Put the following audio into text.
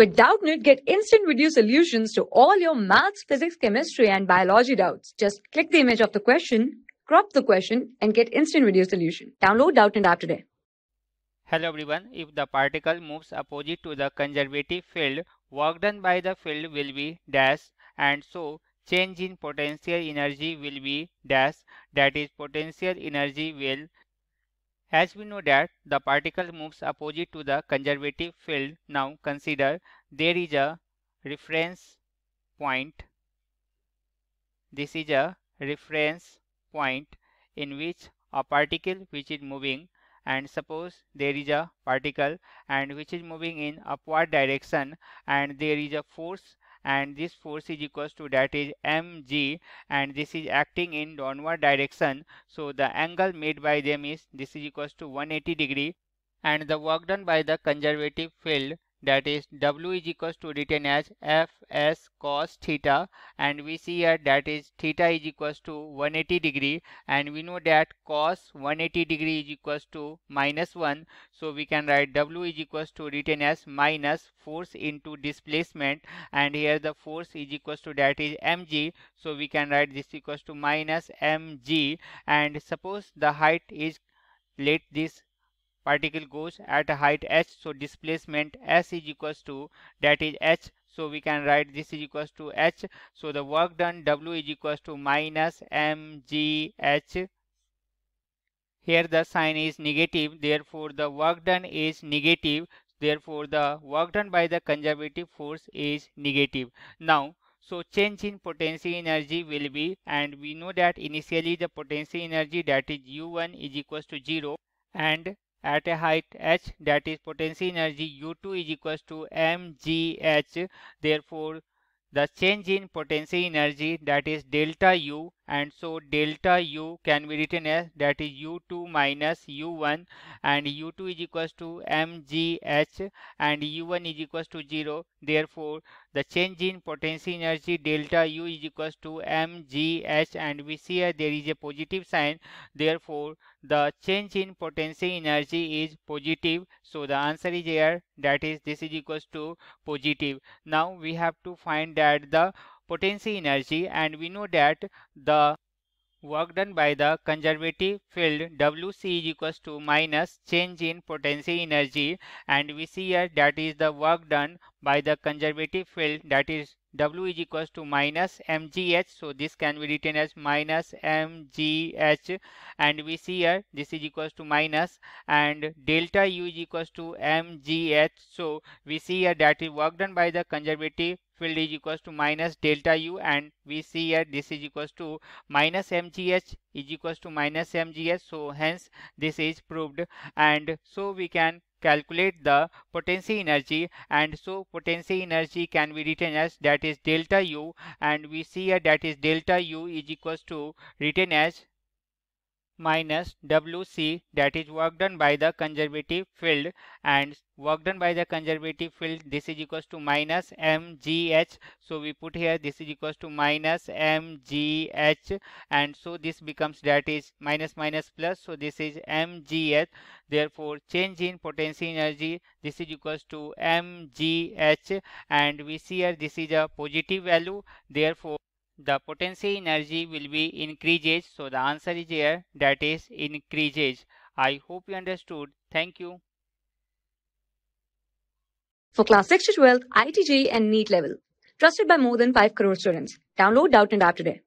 With Doubtnit, get instant video solutions to all your maths, physics, chemistry, and biology doubts. Just click the image of the question, crop the question, and get instant video solution. Download Doubtnit app today. Hello everyone. If the particle moves opposite to the conservative field, work done by the field will be dash, and so change in potential energy will be dash. That is, potential energy will as we know that the particle moves opposite to the conservative field, now consider there is a reference point. This is a reference point in which a particle which is moving and suppose there is a particle and which is moving in upward direction and there is a force and this force is equals to that is mg and this is acting in downward direction so the angle made by them is this is equals to 180 degree and the work done by the conservative field that is W is equals to written as Fs cos theta and we see here that is theta is equals to 180 degree and we know that cos 180 degree is equals to minus 1 so we can write W is equals to written as minus force into displacement and here the force is equals to that is mg so we can write this equals to minus mg and suppose the height is let this particle goes at a height h so displacement s is equals to that is h so we can write this is equals to h so the work done w is equals to minus mgh here the sign is negative therefore the work done is negative therefore the work done by the conservative force is negative now so change in potential energy will be and we know that initially the potential energy that is u1 is equals to 0 and at a height h that is potential energy U2 is equals to mgh therefore the change in potential energy that is delta U and so delta u can be written as that is u2 minus u1 and u2 is equals to mgh and u1 is equals to 0 therefore the change in potential energy delta u is equals to mgh and we see here there is a positive sign therefore the change in potential energy is positive so the answer is here that is this is equals to positive now we have to find that the potency energy and we know that the work done by the conservative field WC is equals to minus change in potency energy and we see here that is the work done by the conservative field that is W is equals to minus MGH so this can be written as minus MGH and we see here this is equals to minus and delta U is equals to MGH so we see here that is work done by the conservative field is equals to minus delta u and we see here this is equals to minus mgh is equals to minus mgh so hence this is proved and so we can calculate the potential energy and so potential energy can be written as that is delta u and we see here that is delta u is equals to written as minus WC that is work done by the conservative field and work done by the conservative field this is equals to minus MGH so we put here this is equals to minus MGH and so this becomes that is minus minus plus so this is MGH therefore change in potential energy this is equals to MGH and we see here this is a positive value therefore the potential energy will be increases. So the answer is here that is increases. I hope you understood. Thank you. For class 6 to 12, ITG and neat level. Trusted by more than 5 crore students. Download Doubt and App today.